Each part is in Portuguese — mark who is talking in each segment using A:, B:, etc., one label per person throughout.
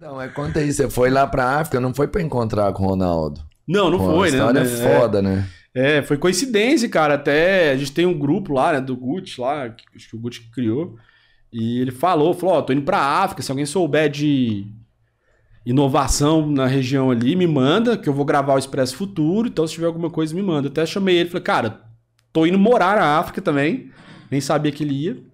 A: Não, mas conta aí, você foi lá pra África, não foi para encontrar com o Ronaldo. Não, não Pô, foi, a história né? história é, é foda, é, né? É, foi coincidência, cara. Até a gente tem um grupo lá, né, do Gucci lá, acho que o Gucci criou. E ele falou, falou, ó, oh, tô indo pra África, se alguém souber de inovação na região ali, me manda, que eu vou gravar o Expresso Futuro, então se tiver alguma coisa, me manda. até chamei ele, falei, cara, tô indo morar na África também, nem sabia que ele ia.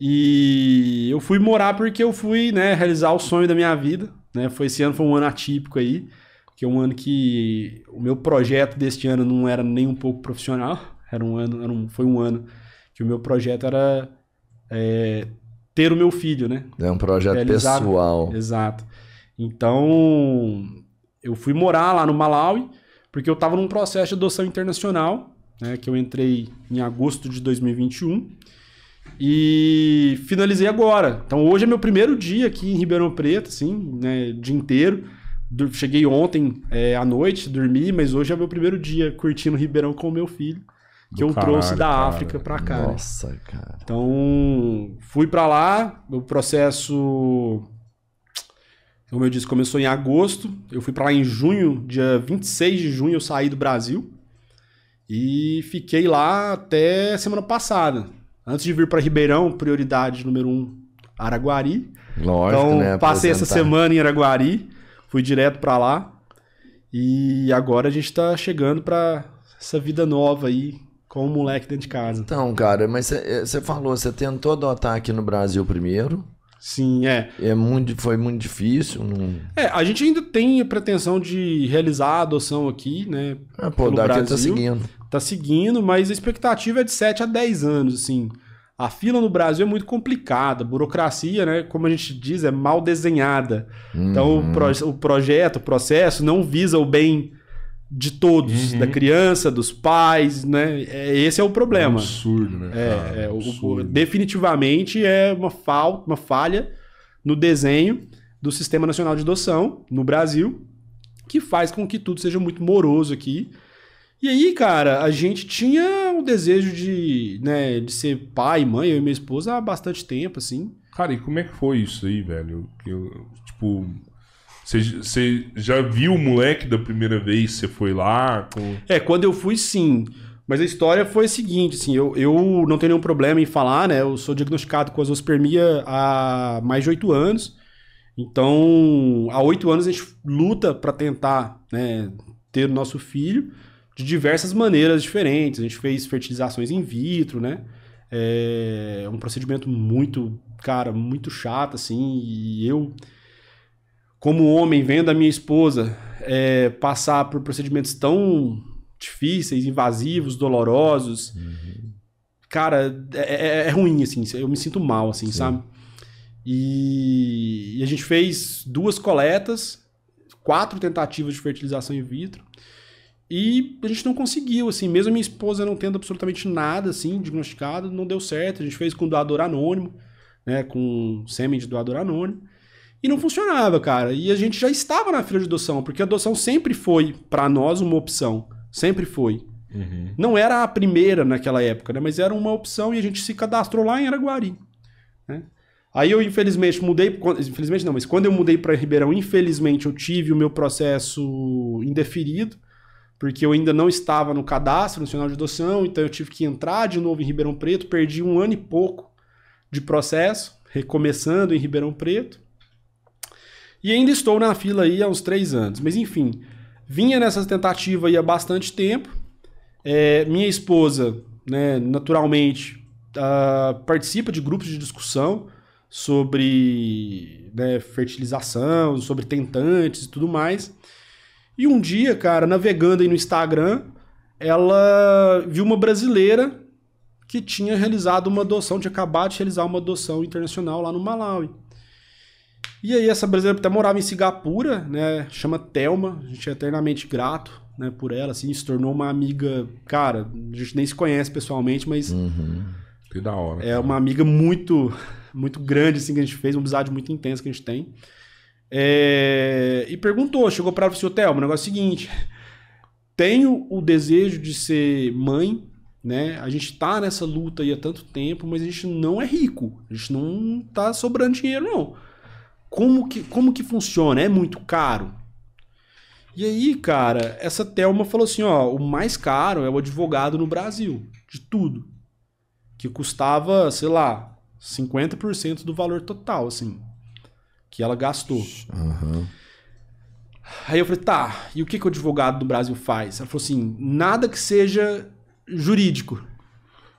A: E eu fui morar porque eu fui, né, realizar o sonho da minha vida, né? Foi esse ano foi um ano atípico aí, que é um ano que o meu projeto deste ano não era nem um pouco profissional, era um ano, era um, foi um ano que o meu projeto era é, ter o meu filho, né? É um projeto realizar, pessoal. Exato. Então, eu fui morar lá no Malawi, porque eu estava num processo de adoção internacional, né, que eu entrei em agosto de 2021. E finalizei agora. Então hoje é meu primeiro dia aqui em Ribeirão Preto, assim, né? Dia inteiro. Cheguei ontem é, à noite, dormi, mas hoje é meu primeiro dia curtindo Ribeirão com o meu filho, que Do eu caralho, trouxe da cara. África pra cá. Né? Nossa, né? cara. Então, fui pra lá, o processo. Como eu disse, começou em agosto. Eu fui para lá em junho, dia 26 de junho eu saí do Brasil. E fiquei lá até semana passada. Antes de vir para Ribeirão, prioridade número um, Araguari. Lógico, então, né? Passei essa semana em Araguari, fui direto para lá. E agora a gente está chegando para essa vida nova aí, com o moleque dentro de casa. Então, cara, mas você eh, falou, você tentou adotar aqui no Brasil primeiro. Sim, é. é muito, foi muito difícil. Não... É, a gente ainda tem a pretensão de realizar a adoção aqui, né? Ah, pô, pelo daqui tá Brasil. tá seguindo tá seguindo, mas a expectativa é de 7 a 10 anos, assim. A fila no Brasil é muito complicada, burocracia, né, como a gente diz, é mal desenhada. Uhum. Então o, uhum. pro, o, projeto, o processo não visa o bem de todos, uhum. da criança, dos pais, né? É, esse é o problema. É um absurdo, né? É, é absurdo. O, definitivamente é uma falta, uma falha no desenho do Sistema Nacional de Adoção no Brasil, que faz com que tudo seja muito moroso aqui e aí, cara, a gente tinha o desejo de, né, de ser pai, mãe, eu e minha esposa há bastante tempo, assim. Cara, e como é que foi isso aí, velho? Eu, tipo, você já viu o moleque da primeira vez? Você foi lá? Com... É, quando eu fui, sim. Mas a história foi a seguinte, assim, eu, eu não tenho nenhum problema em falar, né? Eu sou diagnosticado com azospermia há mais de oito anos. Então, há oito anos a gente luta para tentar né, ter o nosso filho de diversas maneiras diferentes. A gente fez fertilizações in vitro, né? É um procedimento muito, cara, muito chato, assim. E eu, como homem, vendo a minha esposa é, passar por procedimentos tão difíceis, invasivos, dolorosos, uhum. cara, é, é, é, é ruim, assim. Eu me sinto mal, assim, Sim. sabe? E, e a gente fez duas coletas, quatro tentativas de fertilização in vitro. E a gente não conseguiu, assim, mesmo minha esposa não tendo absolutamente nada, assim, diagnosticado, não deu certo. A gente fez com doador anônimo, né, com sêmen de doador anônimo. E não funcionava, cara. E a gente já estava na fila de adoção, porque a adoção sempre foi, para nós, uma opção. Sempre foi. Uhum. Não era a primeira naquela época, né? Mas era uma opção e a gente se cadastrou lá em Araguari. Né? Aí eu, infelizmente, mudei. Infelizmente não, mas quando eu mudei para Ribeirão, infelizmente, eu tive o meu processo indeferido porque eu ainda não estava no cadastro nacional de adoção, então eu tive que entrar de novo em Ribeirão Preto, perdi um ano e pouco de processo, recomeçando em Ribeirão Preto. E ainda estou na fila aí há uns três anos. Mas enfim, vinha nessa tentativa aí há bastante tempo. É, minha esposa, né, naturalmente, uh, participa de grupos de discussão sobre né, fertilização, sobre tentantes e tudo mais. E um dia, cara, navegando aí no Instagram, ela viu uma brasileira que tinha realizado uma adoção, tinha acabado de realizar uma adoção internacional lá no Malawi. E aí essa brasileira até morava em Singapura, né? Chama Telma, a gente é eternamente grato, né, por ela, assim, se tornou uma amiga, cara, a gente nem se conhece pessoalmente, mas uhum. que da hora. É cara. uma amiga muito muito grande assim que a gente fez, uma amizade muito intensa que a gente tem. É e perguntou, chegou para ela e falou assim, Thelma, o negócio é o seguinte, tenho o desejo de ser mãe, né? A gente tá nessa luta aí há tanto tempo, mas a gente não é rico, a gente não tá sobrando dinheiro não. Como que, como que funciona? É muito caro? E aí, cara, essa Thelma falou assim, ó, o mais caro é o advogado no Brasil, de tudo. Que custava, sei lá, 50% do valor total, assim, que ela gastou. Uhum. Aí eu falei, tá, e o que, que o advogado do Brasil faz? Ela falou assim: nada que seja jurídico.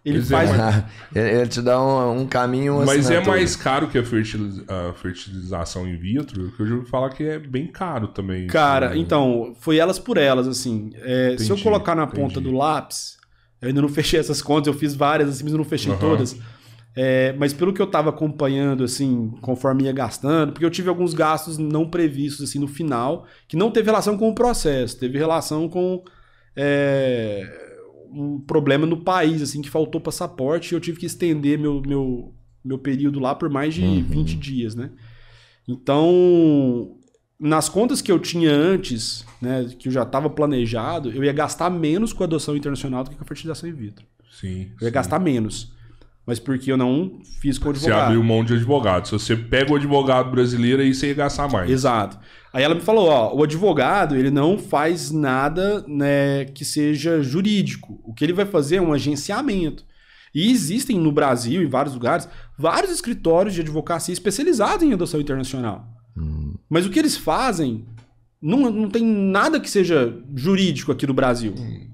A: Ele faz. ele te dá um, um caminho Mas é assinatura. é mais caro que a, a fertilização in vitro, que eu já ouvi falar que é bem caro também. Cara, assim, então, foi elas por elas, assim. É, entendi, se eu colocar na entendi. ponta do lápis, eu ainda não fechei essas contas, eu fiz várias, assim, mas eu não fechei uhum. todas. É, mas pelo que eu estava acompanhando, assim, conforme ia gastando, porque eu tive alguns gastos não previstos, assim, no final, que não teve relação com o processo, teve relação com é, um problema no país, assim, que faltou passaporte e eu tive que estender meu, meu, meu período lá por mais de uhum. 20 dias, né? Então, nas contas que eu tinha antes, né, que eu já estava planejado, eu ia gastar menos com a adoção internacional do que com a fertilização in vitro. Sim. Eu ia sim. gastar menos mas porque eu não fiz com o advogado. Você abriu monte de advogado. Se você pega o advogado brasileiro, aí você ia gastar mais. Exato. Aí ela me falou, ó, o advogado, ele não faz nada né, que seja jurídico. O que ele vai fazer é um agenciamento. E existem no Brasil, em vários lugares, vários escritórios de advocacia especializados em adoção internacional. Hum. Mas o que eles fazem não, não tem nada que seja jurídico aqui do Brasil. Hum.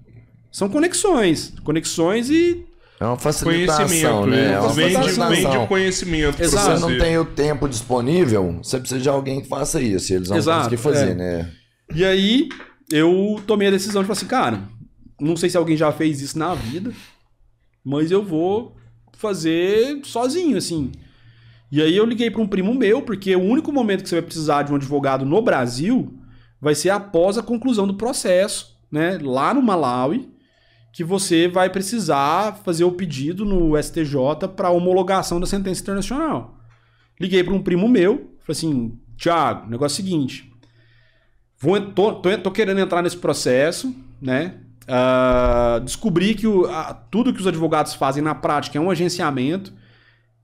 A: São conexões. Conexões e é uma facilitação, né? É né? uma facilitação de conhecimento. Exato. Se você não tem o tempo disponível, você precisa de alguém que faça isso. Eles vão Exato, conseguir fazer, é. né? E aí, eu tomei a decisão de falar assim, cara, não sei se alguém já fez isso na vida, mas eu vou fazer sozinho, assim. E aí eu liguei para um primo meu, porque o único momento que você vai precisar de um advogado no Brasil vai ser após a conclusão do processo, né? Lá no Malawi que você vai precisar fazer o pedido no STJ para homologação da sentença internacional. Liguei para um primo meu, falei assim, Tiago, negócio é o seguinte, vou, tô, tô, tô, querendo entrar nesse processo, né? Uh, descobri que o, a, tudo que os advogados fazem na prática é um agenciamento.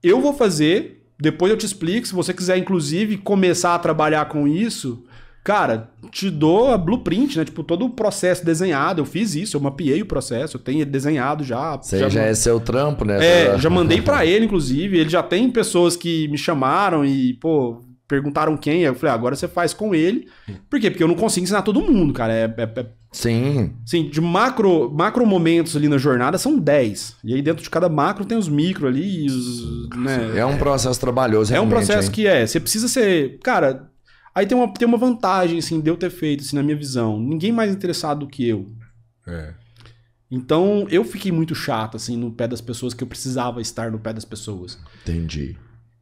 A: Eu vou fazer, depois eu te explico. Se você quiser, inclusive, começar a trabalhar com isso, Cara, te dou a blueprint, né? Tipo, todo o processo desenhado. Eu fiz isso, eu mapeei o processo, eu tenho ele desenhado já. Você já, já é seu trampo, né? É, já mandei para ele, inclusive. Ele já tem pessoas que me chamaram e, pô, perguntaram quem. Eu falei, ah, agora você faz com ele. Por quê? Porque eu não consigo ensinar todo mundo, cara. É, é, é... Sim. Sim, de macro, macro momentos ali na jornada são 10. E aí dentro de cada macro tem os micro ali. Os, né? É um processo trabalhoso, É um processo hein? que é. Você precisa ser. Cara, Aí tem uma, tem uma vantagem, assim, de eu ter feito, assim, na minha visão. Ninguém mais interessado do que eu. É. Então, eu fiquei muito chato, assim, no pé das pessoas, que eu precisava estar no pé das pessoas. Entendi.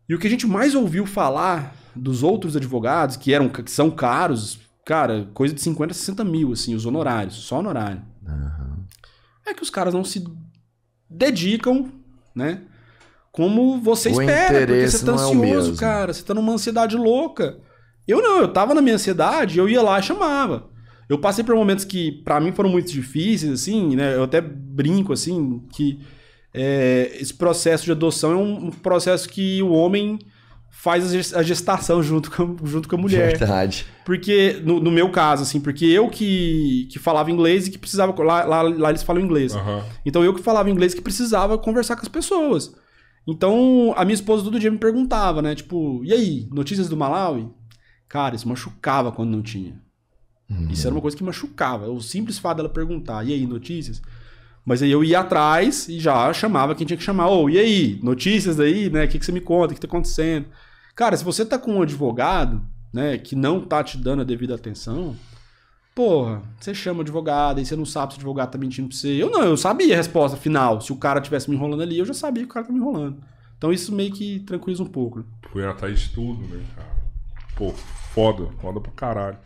A: E o que a gente mais ouviu falar dos outros advogados, que eram que são caros, cara, coisa de 50, 60 mil, assim, os honorários, só honorário. Uhum. É que os caras não se dedicam, né? Como você o espera, porque você tá é ansioso, é cara, você tá numa ansiedade louca. Eu não, eu tava na minha ansiedade, eu ia lá e chamava. Eu passei por momentos que para mim foram muito difíceis, assim, né? Eu até brinco, assim, que é, esse processo de adoção é um, processo que o homem faz a gestação junto com, junto com a mulher. Verdade. Porque, no, no, meu caso, assim, porque eu que, que falava inglês e que precisava. Lá, lá, lá eles falam inglês. Uhum. Então eu que falava inglês que precisava conversar com as pessoas. Então a minha esposa todo dia me perguntava, né? Tipo, e aí, notícias do Malawi? Cara, isso machucava quando não tinha. Uhum. Isso era uma coisa que machucava. O simples fato dela perguntar, e aí, notícias? Mas aí eu ia atrás e já chamava quem tinha que chamar. Ô, oh, e aí, notícias aí, né? O que, que você me conta? O que tá acontecendo? Cara, se você tá com um advogado, né, que não tá te dando a devida atenção, porra, você chama o advogado, e você não sabe se o advogado tá mentindo pra você. Eu não, eu sabia a resposta final. Se o cara tivesse me enrolando ali, eu já sabia que o cara tá me enrolando. Então isso meio que tranquiliza um pouco. foi atrás de tudo, né, cara? pô, foda, foda pra caralho.